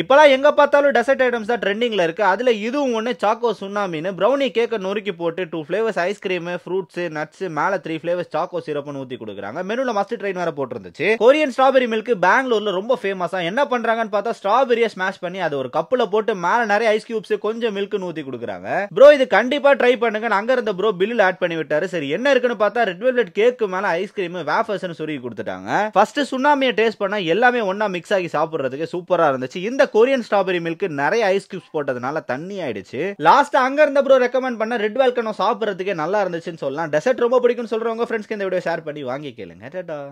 இப்போலாம் எங்க பார்த்தாலும் டெசர்ட் ஐட்டம்ஸ் தான் ட்ரெண்டிங்ல இருக்கு அதுல இதுவும் ஒன்று சாக்கோ சுண்ணாமின்னு ப்ரௌனி கேக்கை நொறுக்கி போட்டு two flavours ice cream fruits nuts மேல த்ரீ ஃப்ளேவர்ஸ் சாக்கோ சிரப்னு ஊற்றி கொடுக்குறாங்க மெனுல மஸ்ட் ட்ரெயின் வேற போட்டுருந்துச்சு கொரியன் ஸ்ட்ராபெரி மில்க் பெங்களூர்ல ரொம்ப ஃபேமஸா என்ன பண்றாங்கன்னு பார்த்தா ஸ்ட்ராபெரியை ஸ்மாஷ் பண்ணி அது ஒரு கப்புல போட்டு மேல நிறைய ஐஸ் கியூப்ஸ் கொஞ்சம் மில்க் ஊற்றி கொடுக்குறாங்க ப்ரோ இது கண்டிப்பா ட்ரை பண்ணுங்க அங்க இருந்த ப்ரோ பில்லில் ஆட் பண்ணி விட்டாரு சரி என்ன இருக்குன்னு பார்த்தா ரெட் வெல்வெட் கேக்கு மேலே ஐஸ்கிரீம் வேஃபர்ஸ் சொல்லி கொடுத்துட்டாங்க ஃபர்ஸ்ட் சுண்ணாமியை டேஸ்ட் பண்ணா எல்லாமே ஒன்னா மிக்ஸ் ஆகி சாப்பிடுறதுக்கு சூப்பரா இருந்துச்சு இந்த கொரியன் ஸ்ட்ராபெரி மில்க் நிறைய ஐஸ் கியூப்ஸ் போட்டதுனால தண்ணி ஆயிடுச்சு லாஸ்ட் அங்க இருந்த ப்ரோ ரெக்கமெண்ட் பண்ண ரெட் வேல்கனோ சாப்பிட்றதுக்கே நல்லா இருந்துச்சுன்னு சொல்லலாம் டெசர்ட் ரொம்ப பிடிக்கும் சொல்றவங்க ஃப்ரெண்ட்ஸ்க்கு இந்த வீடியோ ஷேர் பண்ணி வாங்கி கேளுங்க